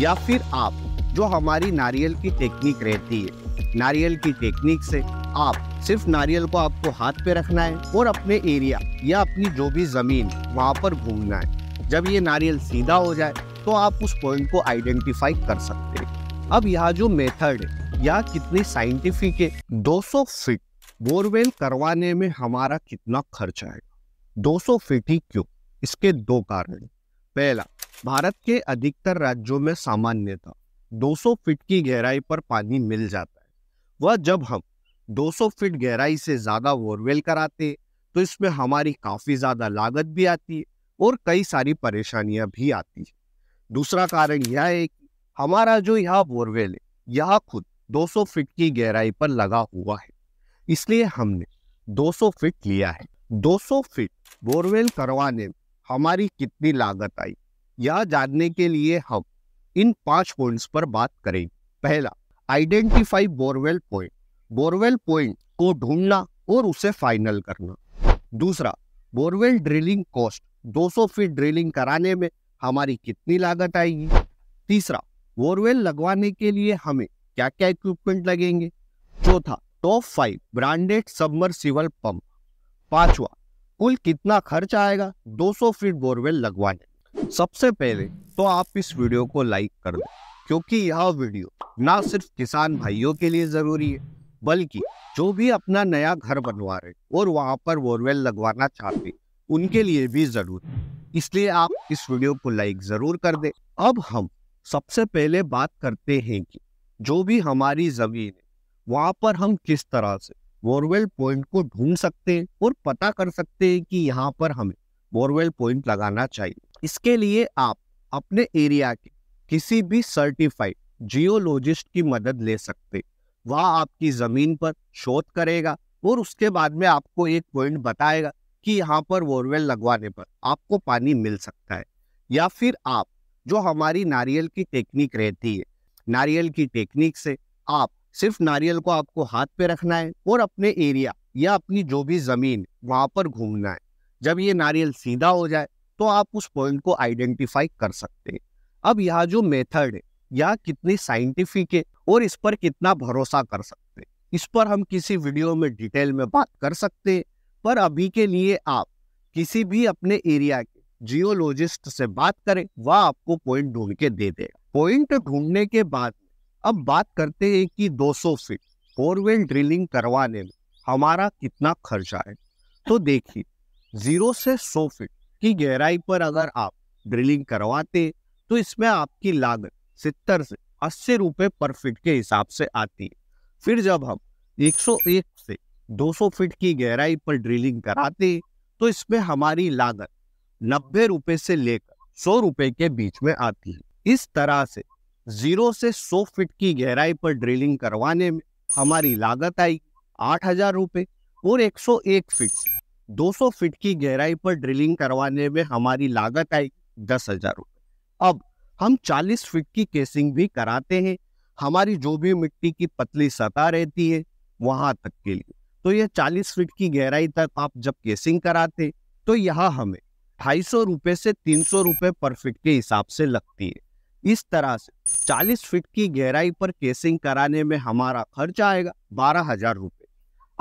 या फिर आप जो हमारी नारियल की टेक्निक रहती है नारियल की टेक्निक से आप सिर्फ नारियल को आपको हाथ पे रखना है और अपने एरिया या अपनी जो भी ज़मीन वहाँ पर घूमना है जब ये नारियल सीधा हो जाए तो आप उस पॉइंट को आइडेंटिफाई कर सकते हैं अब यह जो मेथड है यह कितनी साइंटिफिक है 200 फिट बोरवेल करवाने में हमारा कितना खर्च आएगा 200 फिट ही क्यों इसके दो कारण पहला भारत के अधिकतर राज्यों में सामान्यतः 200 फीट की गहराई पर पानी मिल जाता है वह जब हम 200 फीट गहराई से ज़्यादा बोरवेल कराते तो इसमें हमारी काफ़ी ज़्यादा लागत भी आती है और कई सारी परेशानियां भी आती है दूसरा कारण यह है कि हमारा जो यह बोरवेल है यह खुद 200 फीट की गहराई पर लगा हुआ है इसलिए हमने 200 फीट लिया है 200 फीट बोरवेल करवाने में हमारी कितनी लागत आई यह जानने के लिए हम इन पांच पॉइंट्स पर बात करेंगे पहला identify borewell point borewell point को ढूंढना और उसे फाइनल करना दूसरा borewell drilling cost 200 feet drilling कराने में हमारी कितनी लागत आएगी तीसरा बोरवेल लगवाने के लिए हमें क्या क्या इक्विपमेंट लगेंगे चौथा top five branded submersible pump पांचवा कुल कितना खर्च आएगा 200 फीट बोरवेल लगवाने सबसे पहले तो आप इस वीडियो को लाइक कर दो क्योंकि यह वीडियो ना सिर्फ किसान भाइयों के लिए जरूरी है बल्कि जो भी अपना नया घर बनवा रहे और वहां पर बोरवेल लगवाना चाहते उनके लिए भी जरूर इसलिए आप इस वीडियो को लाइक जरूर कर दे अब हम सबसे पहले बात करते हैं कि जो भी हमारी जमीन है वहां पर हम किस तरह से बोरवेल पॉइंट को ढूंढ सकते हैं और पता कर सकते हैं कि यहाँ पर हमें बोरवेल पॉइंट लगाना चाहिए इसके लिए आप अपने एरिया के किसी भी सर्टिफाइड जियोलॉजिस्ट की मदद ले सकते वह आपकी ज़मीन पर शोध करेगा और उसके बाद में आपको एक पॉइंट बताएगा कि यहाँ पर बोरवेल लगवाने पर आपको पानी मिल सकता है या फिर आप जो हमारी नारियल की टेक्निक रहती है नारियल की टेक्निक से आप सिर्फ नारियल को आपको हाथ पे रखना है और अपने एरिया या अपनी जो भी ज़मीन वहाँ पर घूमना है जब ये नारियल सीधा हो जाए तो आप उस पॉइंट को आइडेंटिफाई कर सकते हैं अब यह जो मेथड है यह कितनी साइंटिफिक है और इस पर कितना भरोसा कर सकते हैं इस पर हम किसी वीडियो में डिटेल में बात कर सकते हैं पर अभी के लिए आप किसी भी अपने एरिया के जियोलॉजिस्ट से बात करें वह आपको पॉइंट ढूंढ के दे देगा पॉइंट ढूंढने के बाद अब बात करते हैं कि 200 फीट फोरवेल ड्रिलिंग करवाने में हमारा कितना खर्चा है तो देखिए जीरो से 100 फीट की गहराई पर अगर आप ड्रिलिंग करवाते तो इसमें आपकी लागत सितर से अस्सी रुपए पर फीट के हिसाब से आती है फिर जब हम 101 से 200 फीट की गहराई पर ड्रिलिंग कराते तो इसमें हमारी लागत नब्बे रुपए से लेकर सौ रुपए के बीच में आती है इस तरह से जीरो से सौ फीट की गहराई पर ड्रिलिंग करवाने में हमारी लागत आई आठ हजार रुपये और एक सौ एक फीट 200 फीट की गहराई पर ड्रिलिंग करवाने में हमारी लागत आएगी दस हजार रुपये अब हम 40 फीट की केसिंग भी कराते हैं हमारी जो भी मिट्टी की पतली सतह रहती है वहां तक के लिए तो यह 40 फीट की गहराई तक आप जब केसिंग कराते तो यह हमें ढाई सौ रुपये से तीन सौ पर फीट के हिसाब से लगती है इस तरह से 40 फीट की गहराई पर केसिंग कराने में हमारा खर्च आएगा बारह हजार रुपये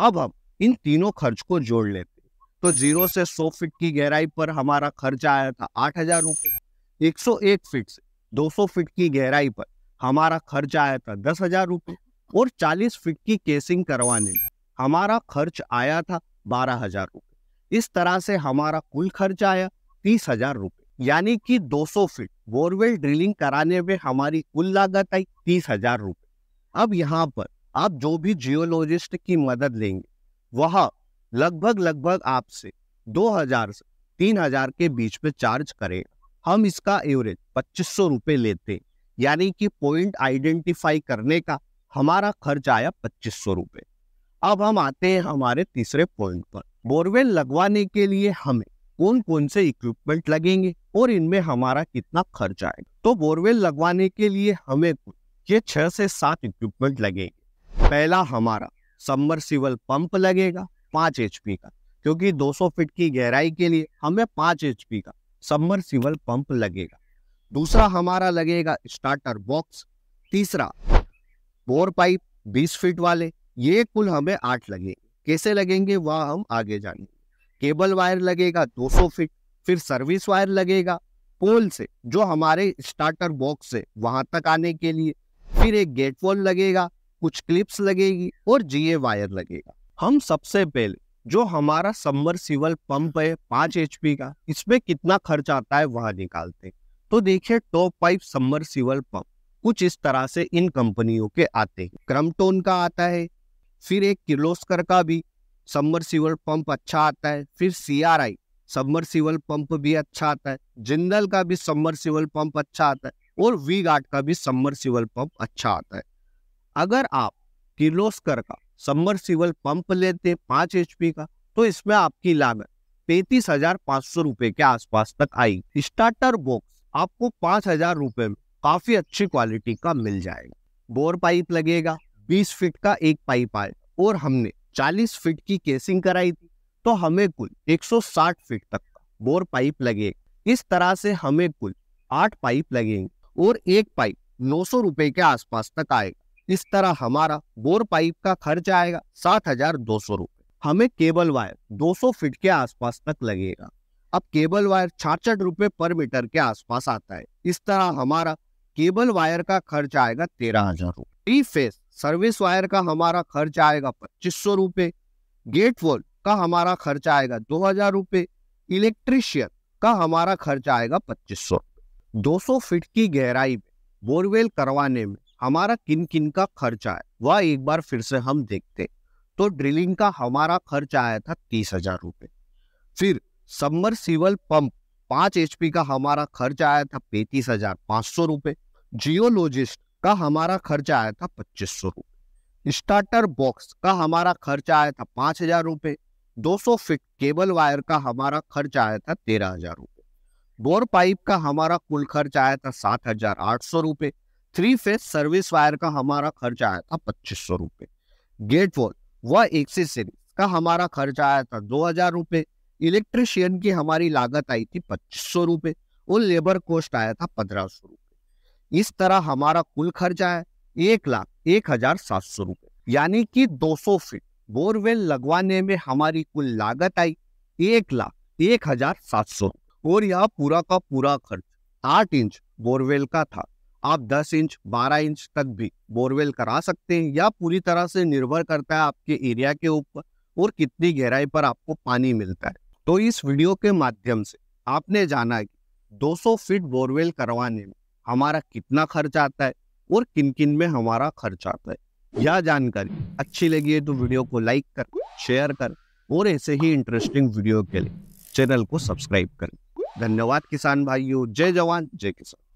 अब हम इन तीनों खर्च को जोड़ लेते तो जीरो से सौ फीट की गहराई पर हमारा खर्चा आया था आठ हजार रुपये एक सौ एक फीट से दो सौ फीट की गहराई पर हमारा खर्च आया था दस हजार रुपये और चालीस फीट की केसिंग करवाने में हमारा खर्च आया था बारह हजार रुपये इस तरह से हमारा कुल खर्च आया तीस हजार रुपये यानी कि सौ फीट बोरवेल ड्रिलिंग कराने में हमारी कुल लागत आई तीस हजार रुपये अब यहाँ पर आप जो भी जियोलॉजिस्ट की मदद लेंगे वह लगभग लगभग आपसे 2000 से 3000 के बीच में चार्ज करेगा हम इसका एवरेज पच्चीस सौ रुपये लेते यानी कि पॉइंट आइडेंटिफाई करने का हमारा खर्च आया पच्चीस सौ रुपये अब हम आते हैं हमारे तीसरे पॉइंट पर बोरवेल लगवाने के लिए हमें कौन कौन से इक्विपमेंट लगेंगे और इनमें हमारा कितना खर्च आएगा तो बोरवेल लगवाने के लिए हमें ये छह से सात इक्विपमेंट लगेंगे पहला हमारा सबमर्सिबल पंप लगेगा पांच एच का क्योंकि 200 फीट की गहराई के लिए हमें पांच एच का सबमर्सिबल पंप लगेगा दूसरा हमारा लगेगा स्टार्टर बॉक्स तीसरा बोर पाइप 20 फीट वाले ये कुल हमें आठ लगेंगे कैसे लगेंगे वह हम आगे जानेंगे केबल वायर लगेगा 200 फीट फिर सर्विस वायर लगेगा पोल से जो हमारे स्टार्टर बॉक्स से वहां तक आने के लिए फिर एक गेट वॉल लगेगा कुछ क्लिप्स लगेगी और जीए वायर लगेगा हम सबसे पहले जो हमारा सिवल पंप है पांच एच का इसमें कितना खर्च आता है वह निकालते तो देखिए टॉप पाइप सिवल पंप कुछ इस तरह से इन कंपनियों के आते हैं क्रमटोन का आता है फिर एक किर्लोस्कर का भी सबमर्सिबल पंप अच्छा आता है फिर C R I civil pump भी अच्छा आता है जिंदल का भी सिवल पंप अच्छा आता है और वी गार्ड का भी सिविल पंप अच्छा आता है अगर आप किलोस्कर का सबमर्सिबल पंप लेते पांच एच का तो इसमें आपकी लागत पैतीस हजार पांच सौ रुपए के आसपास तक आई स्टार्टर बॉक्स आपको पांच हजार रुपए में काफी अच्छी क्वालिटी का मिल जाएगा बोर पाइप लगेगा बीस फीट का एक पाइप आए और हमने चालीस फीट की केसिंग कराई थी तो हमें कुल एक सौ साठ फीट तक बोर पाइप लगेगा इस तरह से हमें कुल आठ पाइप लगेंगे और एक पाइप नौ सौ रुपए के आसपास तक आएगा इस तरह हमारा बोर पाइप का खर्च आएगा सात हजार दो सौ रूपए हमें केबल वायर दो सौ फीट के आसपास तक लगेगा अब केबल वायर छाछठ रुपए पर मीटर के आसपास आता है इस तरह हमारा केबल वायर का खर्च आएगा तेरह हजार रूपए फेस सर्विस वायर का हमारा खर्च आएगा पच्चीस सौ रूपए गेट वॉल का हमारा खर्च आएगा दो हजार रूपए इलेक्ट्रिशियन का हमारा खर्च आएगा पच्चीस सौ रूपए दो सौ फीट की गहराई में बोरवेल करवाने में हमारा किन किन का खर्चा है वह एक बार फिर से हम देखते तो ड्रिलिंग का हमारा खर्च आया था तीस हजार रुपए फिर सिवल पंप पांच एचपी का हमारा खर्च आया था पैंतीस हजार पाँच सौ रुपए जियोलॉजिस्ट का हमारा खर्च आया था पच्चीस सौ रुपए स्टार्टर बॉक्स का हमारा खर्च आया था पांच हजार रुपये दो सौ फिट केबल वायर का हमारा खर्च आया था तेरह हजार रुपए बोर पाइप का हमारा कुल खर्च आया था सात हजार आठ सौ रुपए थ्री फेस सर्विस वायर का हमारा खर्च आया था पच्चीस सौ रुपए गेट वॉल व एक्सिस का हमारा खर्च आया था दो हजार रुपए इलेक्ट्रिशियन की हमारी लागत आई थी पच्चीस सौ रुपए और लेबर कॉस्ट आया था पंद्रह सौ रुपए इस तरह हमारा कुल खर्च आया एक लाख एक हजार सात सौ रुपए यानी कि दो सौ फीट बोरवेल लगवाने में हमारी कुल लागत आई एक लाख एक हजार सात सौ और यह पूरा का पूरा खर्च आठ इंच बोरवेल का था आप 10 इंच 12 इंच तक भी बोरवेल करा सकते हैं या पूरी तरह से निर्भर करता है आपके एरिया के ऊपर और कितनी गहराई पर आपको पानी मिलता है तो इस वीडियो के माध्यम से आपने जाना कि 200 फीट बोरवेल करवाने में हमारा कितना खर्च आता है और किन किन में हमारा खर्च आता है यह जानकारी अच्छी लगी है तो वीडियो को लाइक कर शेयर कर और ऐसे ही इंटरेस्टिंग वीडियो के लिए चैनल को सब्सक्राइब करें धन्यवाद किसान भाइयों जय जवान जय किसान